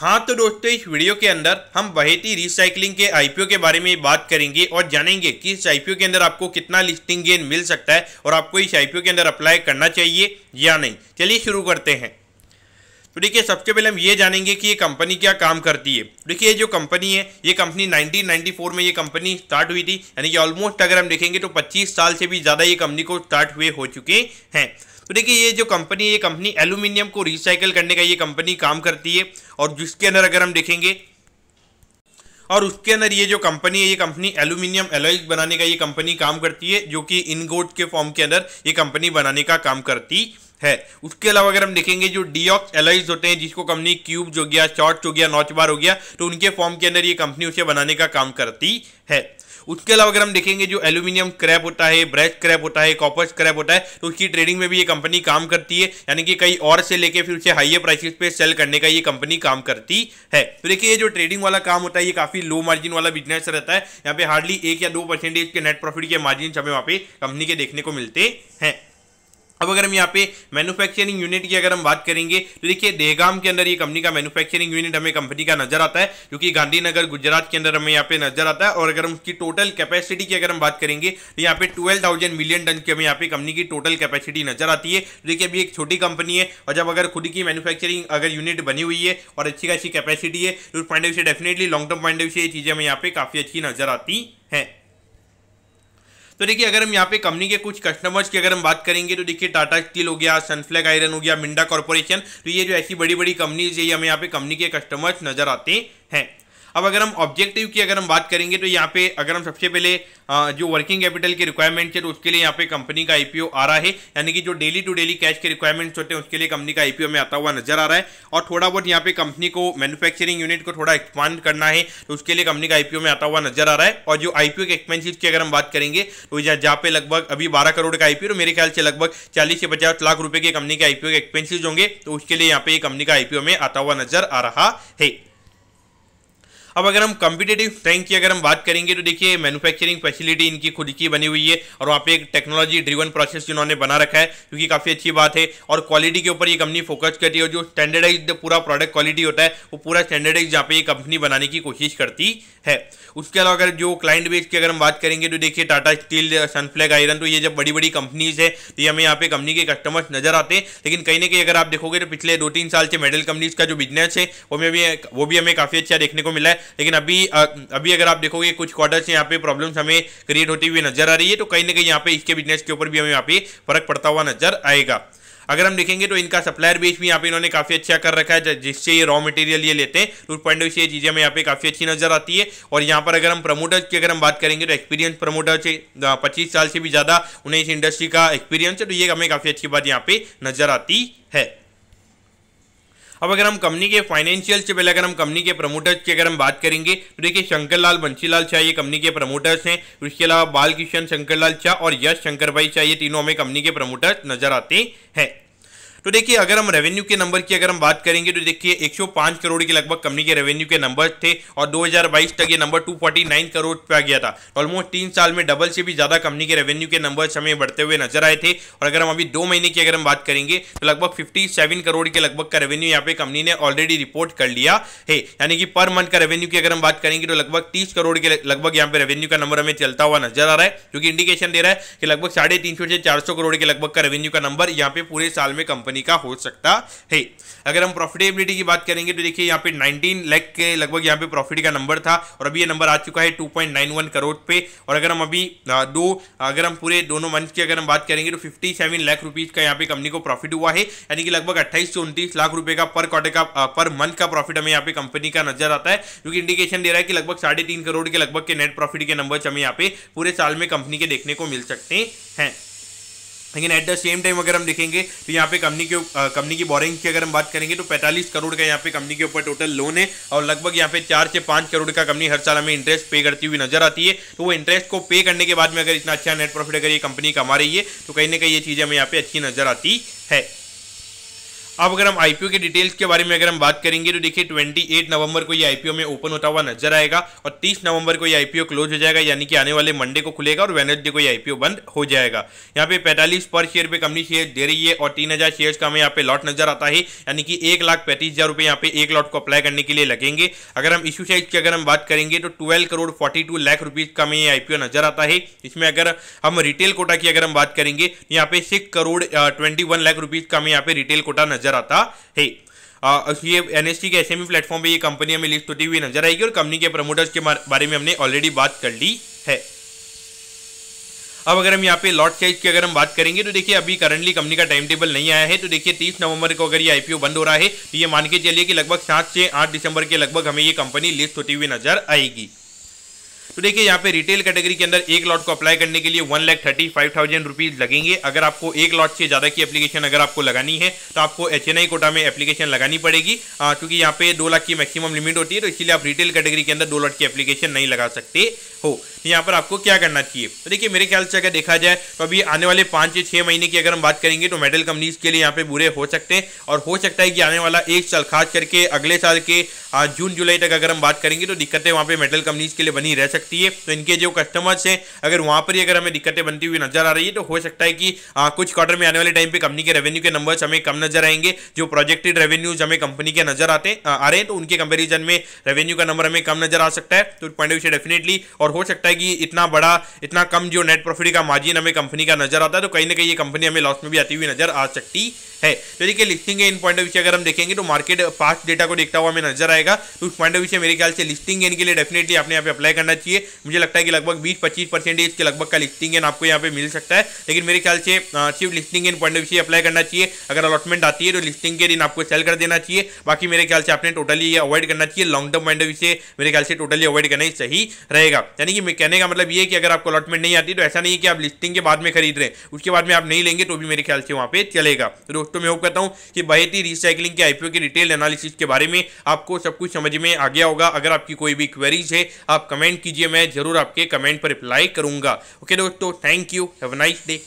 हाँ तो दोस्तों इस वीडियो के अंदर हम बहेती रिसाइकलिंग के आईपीओ के बारे में बात करेंगे और जानेंगे कि इस आईपीओ के अंदर आपको कितना लिस्टिंग गेन मिल सकता है और आपको इस आईपीओ के अंदर अप्लाई करना चाहिए या नहीं चलिए शुरू करते हैं तो देखिए सबसे पहले हम ये जानेंगे कि ये कंपनी क्या काम करती है देखिए ये जो कंपनी है ये कंपनी 1994 में ये कंपनी स्टार्ट हुई थी यानी कि ऑलमोस्ट अगर हम देखेंगे तो 25 साल से भी ज़्यादा ये कंपनी को स्टार्ट हुए हो चुके हैं तो देखिए ये जो कंपनी ये कंपनी एल्यूमिनियम को रिसाइकल करने का ये कंपनी काम करती है और जिसके अंदर अगर हम देखेंगे और उसके अंदर ये जो कंपनी है ये कंपनी एल्यूमिनियम एलॉयज बनाने का ये कंपनी काम करती है जो कि इनगोट के फॉर्म के अंदर ये कंपनी बनाने का काम करती है उसके अलावा अगर हम देखेंगे जो डीऑक्स एलॉयज होते हैं जिसको कंपनी क्यूब्स हो गया शॉर्ट्स हो गया नॉचबार हो गया तो उनके फॉर्म के अंदर ये कंपनी उसे बनाने का काम करती है उसके अलावा अगर हम देखेंगे जो एल्यूमिनियम क्रैप होता है ब्रश क्रैप होता है कॉपर क्रैप होता है तो उसकी ट्रेडिंग में भी ये कंपनी काम करती है यानी कि कई और से लेके फिर उसे हाइयर प्राइसेस पे सेल करने का ये कंपनी काम करती है तो देखिए ये जो ट्रेडिंग वाला काम होता है ये काफी लो मार्जिन वाला बिजनेस रहता है यहाँ पे हार्डली एक या दो परसेंटेज के नेट प्रॉफिट के मार्जिन हमें वहाँ पे कंपनी के देखने को मिलते हैं अब अगर हम यहाँ पे मैन्युफैक्चरिंग यूनिट की अगर हम बात करेंगे तो देखिए देहगाम के अंदर ये कंपनी का मैन्युफैक्चरिंग यूनिट हमें कंपनी का नजर आता है जो कि गांधीनगर गुजरात के अंदर हमें यहाँ पे नजर आता है और अगर हम उसकी टोटल कैपेसिटी की अगर हम बात करेंगे तो यहाँ पे ट्वेल्व थाउजेंड मिलियन टन की हमें यहाँ पे कंपनी की टोटल कैपेसिटी नजर आती है तो देखिए अभी एक छोटी कंपनी है और जब अगर खुद की मैनुफैक्चरिंग अगर यूनिट बनी हुई है और अच्छी खासी कैपेसिटी है तो उस पॉइंट ऑफ व्यू से definitely long term point of view से ये चीज़ें हमें यहाँ पे काफ़ी अच्छी नजर आती हैं तो देखिए अगर हम यहाँ पे कंपनी के कुछ कस्टमर्स की अगर हम बात करेंगे तो देखिए टाटा स्टील हो गया सनफ्लैग आयरन हो गया मिंडा कॉर्पोरेशन तो ये जो ऐसी बड़ी बड़ी कंपनीज है हमें यहाँ पे कंपनी के कस्टमर्स नजर आते हैं अब अगर हम ऑब्जेक्टिव की अगर हम बात करेंगे तो यहाँ पे अगर हम सबसे पहले जो वर्किंग कैपिटल के रिक्वायरमेंट है तो उसके लिए यहाँ पे कंपनी का आईपीओ आ रहा है यानी कि जो डेली टू डेली कैश के रिक्वायरमेंट्स होते हैं उसके लिए कंपनी का आईपीओ में आता हुआ नजर आ रहा है और थोड़ा बहुत यहाँ पे कंपनी को मैन्युफैक्चरिंग यूनिट को थोड़ा एक्सपांड करना है तो उसके लिए कंपनी का आईपीओ में आता हुआ नजर आ रहा है और जो आईपीओ के एक्सपेंसिस की अगर हम बात करेंगे तो जहाँ पे लगभग अभी बारह करोड़ का आईपीओ तो मेरे ख्याल से लगभग चालीस से पचास लाख रुपए की कंपनी के आईपीओ के एक्सपेंसिस होंगे तो उसके लिए यहाँ पे कंपनी का आईपीओ में आता हुआ नजर आ रहा है अब अगर हम कॉम्पिटेटिव स्ट्रेंथ की अगर हम बात करेंगे तो देखिए मैन्युफैक्चरिंग फैसिलिटी इनकी खुद की बनी हुई है और वहाँ पे एक टेक्नोलॉजी ड्रिवन प्रोसेस इन्होंने बना रखा है क्योंकि काफ़ी अच्छी बात है और क्वालिटी के ऊपर ये कंपनी फोकस करती है जो स्टैंडर्डाइज पूरा प्रोडक्ट क्वालिटी होता है वो पूरा स्टैंडर्डाइज यहाँ पे ये कंपनी बनाने की कोशिश करती है उसके अलावा अगर जो क्लाइंट बेस की अगर हम बात करेंगे तो देखिए टाटा स्टील सनफ्लैग आयरन तो ये जब बड़ी बड़ी कंपनीज है तो ये हमें यहाँ पे कंपनी के कस्टमर्स नजर आते हैं लेकिन कहीं ना कहीं अगर आप देखोगे तो पिछले दो तीन साल से मेडल कंपनीज का जो बिजनेस है वो में भी वो भी हमें काफ़ी अच्छा देखने को मिला है लेकिन अभी अभी अगर आप देखोगे कुछ क्वार्टर से यहाँ पे प्रॉब्लम्स हमें क्रिएट होती हुई नजर आ रही है तो कहीं ना कहीं यहाँ पे इसके बिजनेस के ऊपर भी हमें यहाँ पे फर्क पड़ता हुआ नजर आएगा अगर हम देखेंगे तो इनका सप्लायर बेस भी यहाँ पे इन्होंने काफी अच्छा कर रखा है जिससे ये रॉ मटेरियल ये लेते हैं टू पॉइंट ऑफ ये चीजें हमें यहाँ पे काफी अच्छी नजर आती है और यहाँ पर अगर हम प्रमोटर्स की अगर हम बात करेंगे तो एक्सपीरियंस प्रमोटर से पच्चीस साल से भी ज्यादा उन्हें इस इंडस्ट्री का एक्सपीरियंस है तो ये हमें काफी अच्छी बात यहाँ पे नजर आती है अब अगर हम कंपनी के फाइनेंशियल से पहले अगर हम कंपनी के प्रमोटर्स की अगर हम बात करेंगे तो देखिए शंकर लाल बंसीलाल शाह ये कंपनी के प्रमोटर्स हैं उसके अलावा बालकिशन शंकर लाल शाह और यश शंकर भाई शाह ये तीनों हमें कंपनी के प्रमोटर्स नजर आते हैं तो देखिए अगर हम रेवेन्यू के नंबर की अगर हम बात करेंगे तो देखिए 105 करोड़ के लगभग कंपनी के रेवेन्यू के नंबर थे और 2022 तक ये नंबर 249 करोड़ पे आ गया था ऑलमोस्ट तो तीन साल में डबल से भी ज़्यादा कंपनी के रेवेन्यू के नंबर हमें बढ़ते हुए नजर आए थे और अगर हम अभी दो महीने की अगर हम बात करेंगे तो लगभग फिफ्टी करोड़ के लगभग का रेवेन्यू यहाँ पे कंपनी ने ऑलरेडी रिपोर्ट कर लिया है यानी कि पर मंथ का रेवेन्यू की अगर हम बात करेंगे तो लगभग तीस करोड़ के लगभग यहाँ पे रेवेन्यू का नंबर हमें चलता हुआ नजर आ रहा है जो कि इंडिकेशन दे रहा है कि लगभग साढ़े से चार करोड़ के लगभग का रेवेन्यू का नंबर यहाँ पे पूरे साल में कंपनी कंपनी का हो सकता है अगर हम प्रॉफिटेबिलिटी की बात करेंगे तो देखिए यहाँ पे 19 लाख के लगभग यहाँ पे प्रॉफिट का नंबर था और अभी ये नंबर आ चुका है 2.91 करोड़ पे और अगर हम अभी दो अगर हम पूरे दोनों मंथ की अगर हम बात करेंगे तो 57 लाख रुपीज़ का यहाँ पे कंपनी को प्रॉफिट हुआ है यानी कि लगभग अट्ठाईस से उनतीस लाख रुपये का पर क्वार्टर का पर मंथ का प्रॉफिट हमें यहाँ पे कंपनी का नजर आता है जो कि इंडिकेशन दे रहा है कि लगभग साढ़े करोड़ के लगभग के नेट प्रॉफिट के नंबर हमें यहाँ पे पूरे साल में कंपनी के देखने को मिल सकते हैं लेकिन एट द सेम टाइम अगर हम देखेंगे तो यहाँ पे कंपनी के कंपनी की बोरिंग की अगर हम बात करेंगे तो 45 करोड़ का यहाँ पे कंपनी के ऊपर टोटल लोन है और लगभग यहाँ पे चार से पाँच करोड़ का कंपनी हर साल हमें इंटरेस्ट पे करती हुई नजर आती है तो वो इंटरेस्ट को पे करने के बाद में अगर इतना अच्छा नेट प्रॉफिट अगर ये कंपनी कमा रही है तो कहीं ना कहीं ये चीज़ हमें यहाँ पे अच्छी नजर आती है अब अगर हम आईपीओ के डिटेल्स के बारे में अगर हम बात करेंगे तो देखिए 28 नवंबर को ये आईपीओ में ओपन होता हुआ नजर आएगा और 30 नवंबर को ये आईपीओ क्लोज हो जाएगा यानी कि आने वाले मंडे को खुलेगा और वेनर्सडे को ये आईपीओ बंद हो जाएगा यहाँ पे 45 पर शेयर पे कंपनी शेयर दे रही है और तीन हजार शेयर का हमें यहाँ पे लॉट नजर आता है यानी कि एक लाख पैंतीस हजार रुपये यहाँ पे एक लॉट को अप्लाई करने के लिए लगेंगे अगर हम इशू साइज की अगर हम बात करेंगे तो twelve crore forty two lakh rupees का हमें ये आईपीओ नजर आता है इसमें अगर हम रिटेल कोटा की अगर हम बात करेंगे तो यहाँ पे six crore twenty one lakh rupees का हमें यहाँ पे रिटेल कोटा नजर नजर आता है ये N S T K S platform e पे ये कंपनी हमें लिस्ट होती हुई नजर आएगी और कंपनी के प्रमोटर्स के बारे में हमने ऑलरेडी बात कर ली है अब अगर हम यहाँ पे लॉट साइज की अगर हम बात करेंगे तो देखिए अभी करंटली कंपनी का टाइम टेबल नहीं आया है तो देखिए 30 नवंबर को अगर ये आईपीओ बंद हो रहा है तो ये मान के चलिए कि लगभग सात से आठ दिसंबर के लगभग हमें ये कंपनी लिस्ट होती हुई नजर आएगी तो देखिए यहाँ पे रिटेल कैटेगरी के अंदर एक लॉट को अप्लाई करने के लिए one lakh thirty five thousand rupees लगेंगे अगर आपको एक लॉट से ज़्यादा की एप्लीकेशन अगर आपको लगानी है तो आपको एच एन आई कोटा में एप्लीकेशन लगानी पड़ेगी क्योंकि यहाँ पे दो लाख की मैक्सिमम लिमिट होती है तो इसीलिए आप रिटेल कैटेगरी के अंदर दो लॉट की एप्लीकेशन नहीं लगा सकते हो तो यहाँ पर आपको क्या करना चाहिए तो देखिए मेरे ख्याल से अगर देखा जाए तो अभी आने वाले पांच या छह महीने की अगर हम बात करेंगे तो मेडल कंपनीज के लिए यहाँ पे बुरे हो सकते हैं और हो सकता है कि आने वाला एक साल खास करके अगले साल के जून जुलाई तक अगर हम बात करेंगे तो दिक्कतें वहाँ पे मेडल कंपनीज के लिए बनी रह सकती सकती है तो इनके जो कस्टमर्स हैं अगर वहाँ पर ही अगर हमें दिक्कतें बनती हुई नजर आ रही है तो हो सकता है कि आ, कुछ क्वार्टर में आने वाले टाइम पे कंपनी के रेवेन्यू के नंबर्स हमें कम नजर आएंगे जो प्रोजेक्टेड रेवेन्यूज हमें कंपनी के नजर आते आ, आ रहे हैं तो उनके कंपेरिजन में रेवेन्यू का नंबर हमें कम नजर आ सकता है तो पॉइंट ऑफ व्यू डेफिनेटली और हो सकता है कि इतना बड़ा इतना कम जो नेट प्रॉफिट का मार्जिन हमें कंपनी का नजर आता है तो कहीं ना कहीं ये कंपनी हमें लॉस में भी आती हुई नजर आ सकती है तो देखिए लिस्टिंग है इन पॉइंट ऑफ व्यू अगर हम देखेंगे तो मार्केट पास्ट डेटा को देखता हुआ हमें नजर आएगा तो उस पॉइंट ऑफ व्यू से मेरे ख्याल से लिस्टिंग इनके लिए डेफिनेटली आपने यहाँ पे अप्लाई करना चाहिए लिए मुझे लगता है कि लगभग बीस पच्चीस परसेंटेज के लगभग का लिस्टिंग एन आपको यहाँ पे मिल सकता है लेकिन मेरे ख्याल से सिर्फ लिस्टिंग एन पॉइंट ऑफ से अप्लाई करना चाहिए अगर अलॉटमेंट आती है तो लिस्टिंग के दिन आपको सेल कर देना चाहिए बाकी मेरे ख्याल से आपने टोटली ये अवॉइड करना चाहिए लॉन्ग टर्म पॉइंट ऑफ से मेरे ख्याल से टोटली अवॉइड करना ही सही रहेगा यानी कि कहने का मतलब ये कि अगर आपको अलॉटमेंट नहीं आती तो ऐसा नहीं है कि आप लिस्टिंग के बाद में खरीद रहे उसके बाद में आप नहीं लेंगे तो भी मेरे ख्याल से वहाँ पे चलेगा तो दोस्तों मैं वो कहता हूँ कि बहती रिसाइकिलिंग के आईपीओ के डिटेल एनालिसिस के बारे में आपको सब कुछ समझ में आ गया होगा अगर आपकी कोई भी क्वेरीज है आप कमेंट कीजिए मैं जरूर आपके कमेंट पर रिप्लाई करूंगा ओके दोस्तों thank you have nice day